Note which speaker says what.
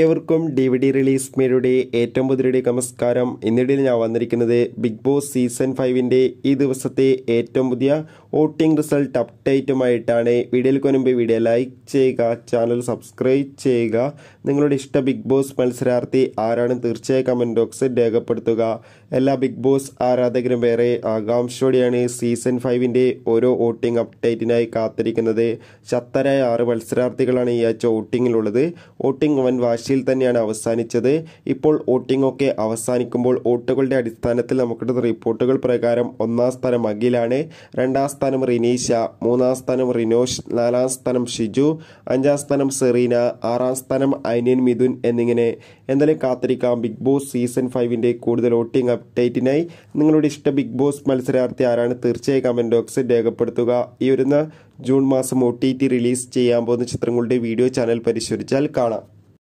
Speaker 1: ഏവർക്കും D V D release മേരുടെ ഏറ്റവും പുതിയ നമസ്കാരം ഇന്നിടയിൽ ഞാൻ വന്നിരിക്കുന്നത് ബിഗ് ബോസ് സീസൺ ഫൈവിൻ്റെ ഈ ദിവസത്തെ ഏറ്റവും പുതിയ വോട്ടിംഗ് റിസൾട്ട് അപ്ഡേറ്റുമായിട്ടാണ് വീഡിയോയിലേക്ക് മുൻപ് വീഡിയോ ലൈക്ക് ചെയ്യുക ചാനൽ സബ്സ്ക്രൈബ് ചെയ്യുക നിങ്ങളുടെ ഇഷ്ട ബിഗ് ബോസ് മത്സരാർത്ഥി ആരാണ് തീർച്ചയായും കമൻറ്റ് ബോക്സിൽ രേഖപ്പെടുത്തുക എല്ലാ ബിഗ് ബോസ് ആരാധകരും വേറെ ആകാംക്ഷയോടെയാണ് സീസൺ ഫൈവിൻ്റെ ഓരോ വോട്ടിംഗ് അപ്ഡേറ്റിനായി കാത്തിരിക്കുന്നത് ശക്തരായ ആറ് മത്സരാർത്ഥികളാണ് ഈ ആഴ്ച വോട്ടിങ്ങിലുള്ളത് വോട്ടിംഗ് വൻ നിരാശയിൽ തന്നെയാണ് അവസാനിച്ചത് ഇപ്പോൾ വോട്ടിംഗ് ഒക്കെ അവസാനിക്കുമ്പോൾ വോട്ടുകളുടെ അടിസ്ഥാനത്തിൽ നമുക്കിടുന്ന റിപ്പോർട്ടുകൾ പ്രകാരം ഒന്നാം സ്ഥാനം അഖിലാണ് രണ്ടാം സ്ഥാനം റിനീഷ മൂന്നാം സ്ഥാനം റിനോഷ് നാലാം സ്ഥാനം ഷിജു അഞ്ചാം സ്ഥാനം സെറീന ആറാം സ്ഥാനം അനിയൻ മിഥുൻ എന്നിങ്ങനെ എന്തായാലും കാത്തിരിക്കാം ബിഗ് ബോസ് സീസൺ ഫൈവിൻ്റെ കൂടുതൽ വോട്ടിംഗ് അപ്ഡേറ്റിനായി നിങ്ങളുടെ ഇഷ്ട ബിഗ് ബോസ് മത്സരാർത്ഥി ആരാണ് തീർച്ചയായും കമൻറ്റ് ബോക്സിൽ രേഖപ്പെടുത്തുക ഈ വരുന്ന ജൂൺ മാസം ഒ ടി റിലീസ് ചെയ്യാൻ പോകുന്ന ചിത്രങ്ങളുടെ വീഡിയോ ചാനൽ പരിശോധിച്ചാൽ കാണാം